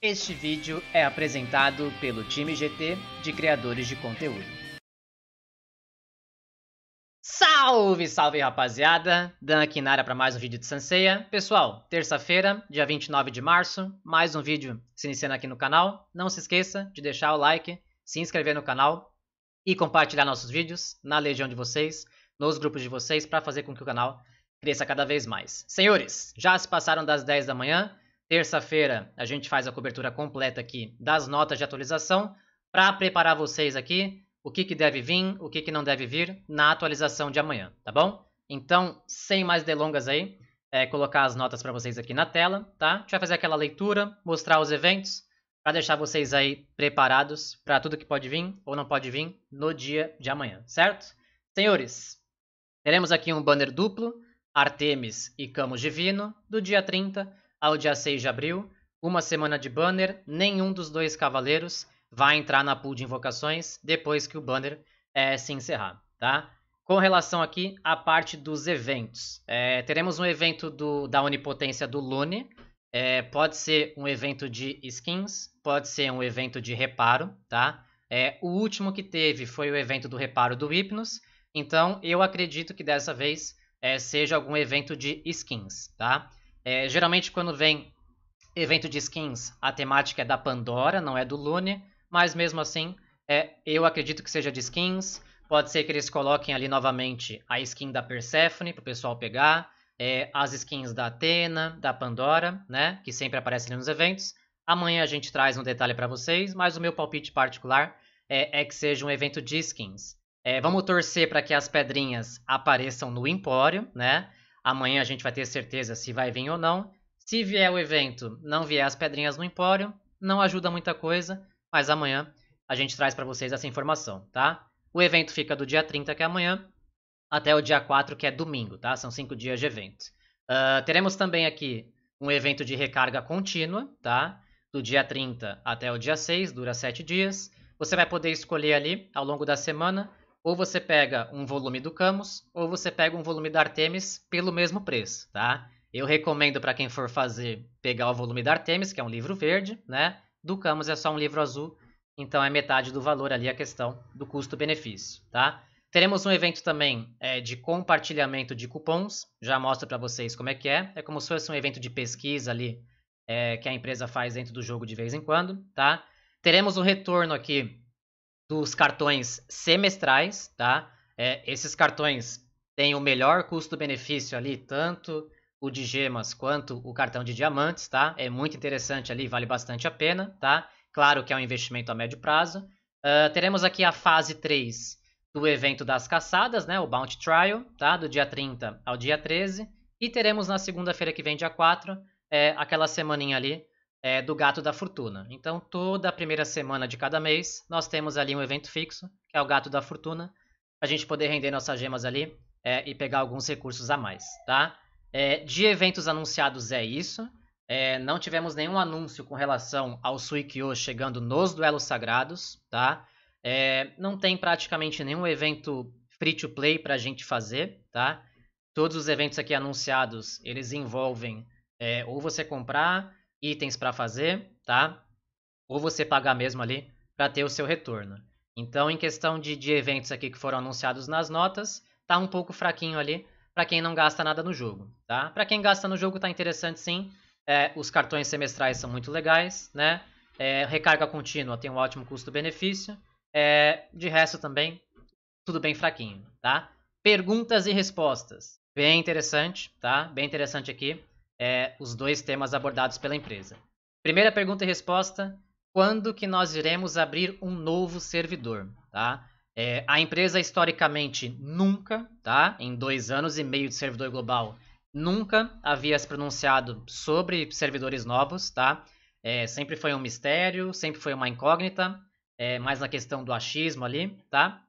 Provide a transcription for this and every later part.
Este vídeo é apresentado pelo time GT de criadores de conteúdo. Salve, salve rapaziada! Dan aqui na área para mais um vídeo de Sanseia. Pessoal, terça-feira, dia 29 de março, mais um vídeo se iniciando aqui no canal. Não se esqueça de deixar o like, se inscrever no canal e compartilhar nossos vídeos na legião de vocês, nos grupos de vocês, para fazer com que o canal cresça cada vez mais. Senhores, já se passaram das 10 da manhã, Terça-feira a gente faz a cobertura completa aqui das notas de atualização para preparar vocês aqui o que, que deve vir, o que, que não deve vir na atualização de amanhã, tá bom? Então, sem mais delongas aí, é, colocar as notas para vocês aqui na tela, tá? A gente vai fazer aquela leitura, mostrar os eventos, para deixar vocês aí preparados para tudo que pode vir ou não pode vir no dia de amanhã, certo? Senhores, teremos aqui um banner duplo, Artemis e Camus Divino, do dia 30, ao dia 6 de abril, uma semana de banner, nenhum dos dois cavaleiros vai entrar na pool de invocações depois que o banner é, se encerrar, tá? Com relação aqui à parte dos eventos, é, teremos um evento do, da onipotência do Lune, é, pode ser um evento de skins, pode ser um evento de reparo, tá? É, o último que teve foi o evento do reparo do Hipnos, então eu acredito que dessa vez é, seja algum evento de skins, tá? É, geralmente quando vem evento de skins, a temática é da Pandora, não é do Lune, mas mesmo assim, é, eu acredito que seja de skins. Pode ser que eles coloquem ali novamente a skin da Persephone para o pessoal pegar, é, as skins da Atena, da Pandora, né, que sempre aparecem nos eventos. Amanhã a gente traz um detalhe para vocês, mas o meu palpite particular é, é, que seja um evento de skins. É, vamos torcer para que as pedrinhas apareçam no Empório, né? Amanhã a gente vai ter certeza se vai vir ou não. Se vier o evento, não vier as pedrinhas no empório, não ajuda muita coisa, mas amanhã a gente traz para vocês essa informação, tá? O evento fica do dia 30, que é amanhã, até o dia 4, que é domingo, tá? São cinco dias de evento. Uh, teremos também aqui um evento de recarga contínua, tá? Do dia 30 até o dia 6, dura sete dias. Você vai poder escolher ali, ao longo da semana, ou você pega um volume do Camus, ou você pega um volume da Artemis pelo mesmo preço, tá? Eu recomendo para quem for fazer pegar o volume da Artemis, que é um livro verde, né? Do Camus é só um livro azul, então é metade do valor ali a questão do custo-benefício, tá? Teremos um evento também é, de compartilhamento de cupons, já mostro para vocês como é que é. É como se fosse um evento de pesquisa ali é, que a empresa faz dentro do jogo de vez em quando, tá? Teremos o um retorno aqui dos cartões semestrais, tá? É, esses cartões têm o melhor custo-benefício ali, tanto o de gemas quanto o cartão de diamantes, tá? É muito interessante ali, vale bastante a pena, tá? Claro que é um investimento a médio prazo. Uh, teremos aqui a fase 3 do evento das caçadas, né? O Bounty Trial, tá? Do dia 30 ao dia 13. E teremos na segunda-feira que vem, dia 4, é, aquela semaninha ali é, do Gato da Fortuna. Então, toda a primeira semana de cada mês, nós temos ali um evento fixo, que é o Gato da Fortuna, para a gente poder render nossas gemas ali é, e pegar alguns recursos a mais, tá? É, de eventos anunciados é isso. É, não tivemos nenhum anúncio com relação ao Suikyo chegando nos duelos sagrados, tá? É, não tem praticamente nenhum evento free to play para a gente fazer, tá? Todos os eventos aqui anunciados, eles envolvem é, ou você comprar itens para fazer, tá? Ou você pagar mesmo ali para ter o seu retorno. Então, em questão de, de eventos aqui que foram anunciados nas notas, tá um pouco fraquinho ali para quem não gasta nada no jogo, tá? Para quem gasta no jogo tá interessante sim. É, os cartões semestrais são muito legais, né? É, recarga contínua tem um ótimo custo-benefício. É, de resto também, tudo bem fraquinho, tá? Perguntas e respostas. Bem interessante, tá? Bem interessante aqui é, os dois temas abordados pela empresa. Primeira pergunta e resposta: quando que nós iremos abrir um novo servidor? Tá? É, a empresa historicamente nunca, tá? Em dois anos e meio de servidor global, nunca havia se pronunciado sobre servidores novos, tá? É, sempre foi um mistério, sempre foi uma incógnita, é, mais na questão do achismo ali, tá?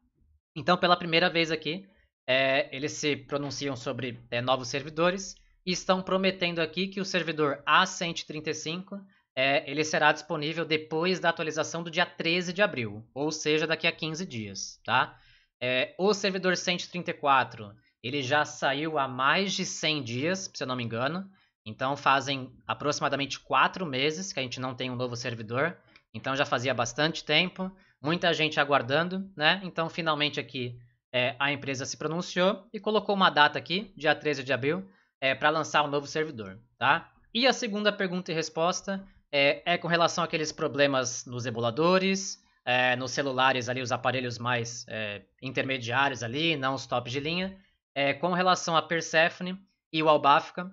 Então, pela primeira vez aqui, é, eles se pronunciam sobre é, novos servidores e estão prometendo aqui que o servidor A135 é, ele será disponível depois da atualização do dia 13 de abril, ou seja, daqui a 15 dias, tá? É, o servidor 134 ele já saiu há mais de 100 dias, se eu não me engano. Então fazem aproximadamente 4 meses que a gente não tem um novo servidor. Então já fazia bastante tempo, muita gente aguardando, né? Então finalmente aqui é, a empresa se pronunciou e colocou uma data aqui, dia 13 de abril, é, para lançar um novo servidor, tá? E a segunda pergunta e resposta é, é com relação àqueles problemas nos emuladores, é, nos celulares ali, os aparelhos mais é, intermediários ali, não os top de linha, é, com relação a Persephone e o Albafka,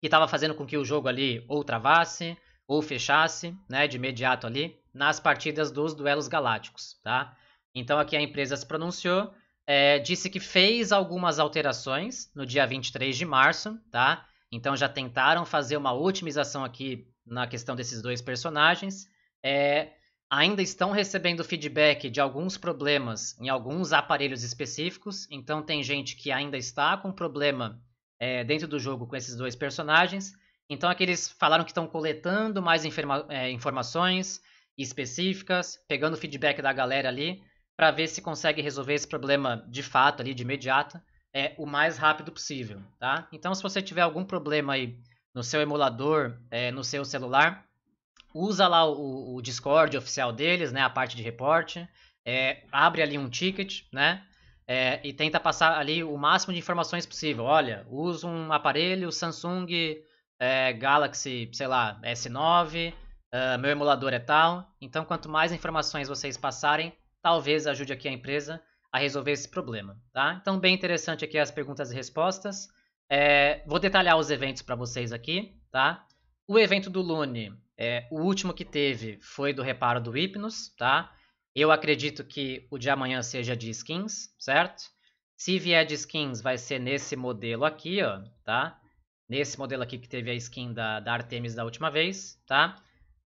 que estava fazendo com que o jogo ali ou travasse ou fechasse, né, de imediato ali, nas partidas dos duelos galácticos, tá? Então aqui a empresa se pronunciou é, disse que fez algumas alterações no dia 23 de março, tá? Então já tentaram fazer uma otimização aqui na questão desses dois personagens. É, ainda estão recebendo feedback de alguns problemas em alguns aparelhos específicos. Então tem gente que ainda está com problema é, dentro do jogo com esses dois personagens. Então aqueles é falaram que estão coletando mais informa é, informações específicas, pegando feedback da galera ali para ver se consegue resolver esse problema de fato ali, de imediato, é, o mais rápido possível, tá? Então, se você tiver algum problema aí no seu emulador, é, no seu celular, usa lá o, o, Discord oficial deles, né, a parte de reporte, é, abre ali um ticket, né, é, e tenta passar ali o máximo de informações possível. Olha, usa um aparelho Samsung é, Galaxy, sei lá, S9, uh, ah, meu emulador é tal. Então, quanto mais informações vocês passarem, talvez ajude aqui a empresa a resolver esse problema. Tá? Então, bem interessante aqui as perguntas e respostas. É, vou detalhar os eventos para vocês aqui. Tá? O evento do Lune, é, o último que teve foi do reparo do Hipnos. Tá? Eu acredito que o de amanhã seja de skins, certo? Se vier de skins, vai ser nesse modelo aqui, ó, tá? Nesse modelo aqui que teve a skin da, da Artemis da última vez, tá?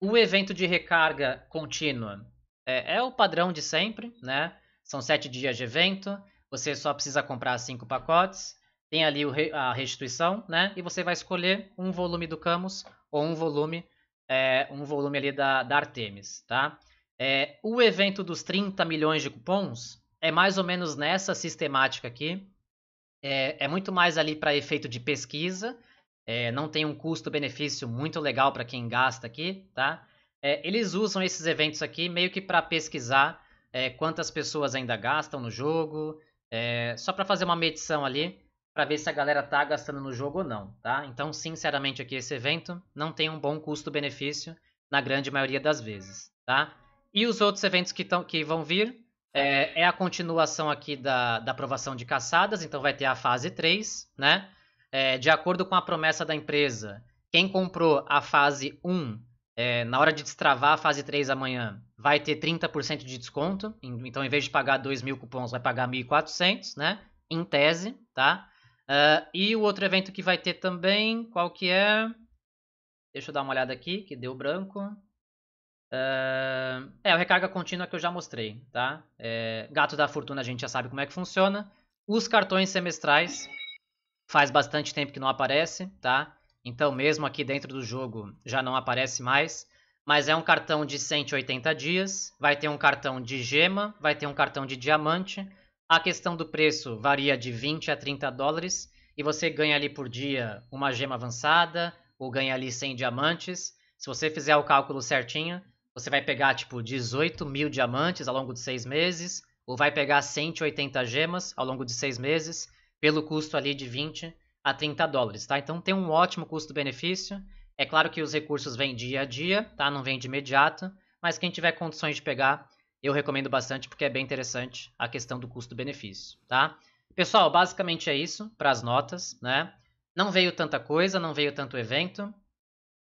O evento de recarga contínua é, é o padrão de sempre, né? São sete dias de evento, você só precisa comprar cinco pacotes, tem ali re, a restituição, né? E você vai escolher um volume do Camus ou um volume, é, um volume ali da, da Artemis, tá? É, o evento dos 30 milhões de cupons é mais ou menos nessa sistemática aqui. É, é muito mais ali para efeito de pesquisa, é, não tem um custo-benefício muito legal para quem gasta aqui, tá? É, eles usam esses eventos aqui meio que para pesquisar é, quantas pessoas ainda gastam no jogo, é, só para fazer uma medição ali, para ver se a galera tá gastando no jogo ou não, tá? Então, sinceramente, aqui esse evento não tem um bom custo-benefício na grande maioria das vezes, tá? E os outros eventos que, tão, que vão vir é, é, a continuação aqui da, da aprovação de caçadas, então vai ter a fase 3, né? É, de acordo com a promessa da empresa, quem comprou a fase 1 é, na hora de destravar a fase 3 amanhã, vai ter 30% de desconto. Então, em vez de pagar 2 mil cupons, vai pagar 1.400, né? Em tese, tá? Uh, e o outro evento que vai ter também, qual que é? Deixa eu dar uma olhada aqui, que deu branco. Uh, é, o recarga contínua que eu já mostrei, tá? É, Gato da Fortuna a gente já sabe como é que funciona. Os cartões semestrais, faz bastante tempo que não aparece, tá? Então, mesmo aqui dentro do jogo, já não aparece mais. Mas é um cartão de 180 dias, vai ter um cartão de gema, vai ter um cartão de diamante. A questão do preço varia de 20 a 30 dólares e você ganha ali por dia uma gema avançada ou ganha ali 100 diamantes. Se você fizer o cálculo certinho, você vai pegar tipo 18 mil diamantes ao longo de seis meses ou vai pegar 180 gemas ao longo de seis meses pelo custo ali de 20 a 30 dólares, tá? Então tem um ótimo custo-benefício. É claro que os recursos vêm dia a dia, tá? Não vem de imediato, mas quem tiver condições de pegar, eu recomendo bastante porque é bem interessante a questão do custo-benefício, tá? Pessoal, basicamente é isso para as notas, né? Não veio tanta coisa, não veio tanto evento.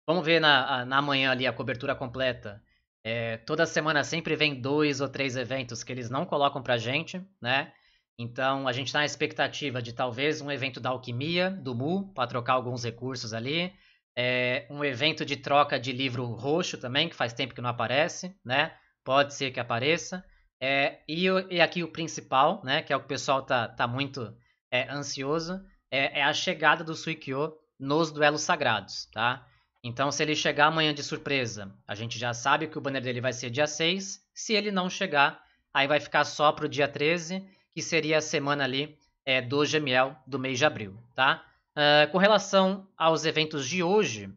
Vamos ver na, na manhã ali a cobertura completa. É, toda semana sempre vem dois ou três eventos que eles não colocam pra gente, né? Então, a gente está na expectativa de talvez um evento da alquimia, do Mu, para trocar alguns recursos ali. É, um evento de troca de livro roxo também, que faz tempo que não aparece, né? Pode ser que apareça. É, e, e, aqui o principal, né? Que é o que o pessoal tá, tá muito é, ansioso, é, é, a chegada do Suikyo nos duelos sagrados, tá? Então, se ele chegar amanhã de surpresa, a gente já sabe que o banner dele vai ser dia 6. Se ele não chegar, aí vai ficar só pro dia 13 que seria a semana ali é, do Gemiel do mês de abril, tá? Uh, com relação aos eventos de hoje,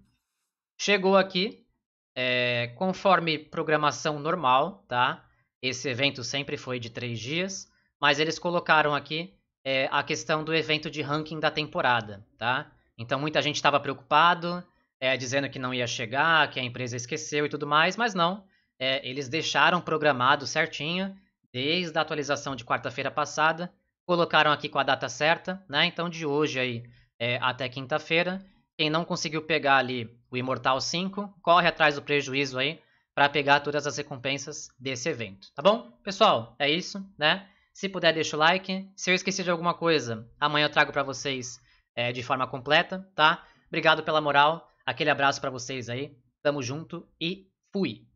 chegou aqui, é, conforme programação normal, tá? Esse evento sempre foi de três dias, mas eles colocaram aqui é, a questão do evento de ranking da temporada, tá? Então muita gente estava preocupado, é, dizendo que não ia chegar, que a empresa esqueceu e tudo mais, mas não. É, eles deixaram programado certinho desde a atualização de quarta-feira passada. Colocaram aqui com a data certa, né? Então de hoje aí é, até quinta-feira. Quem não conseguiu pegar ali o Imortal 5, corre atrás do prejuízo aí para pegar todas as recompensas desse evento, tá bom? Pessoal, é isso, né? Se puder, deixa o like. Se eu esqueci de alguma coisa, amanhã eu trago para vocês é, de forma completa, tá? Obrigado pela moral. Aquele abraço para vocês aí. Tamo junto e fui.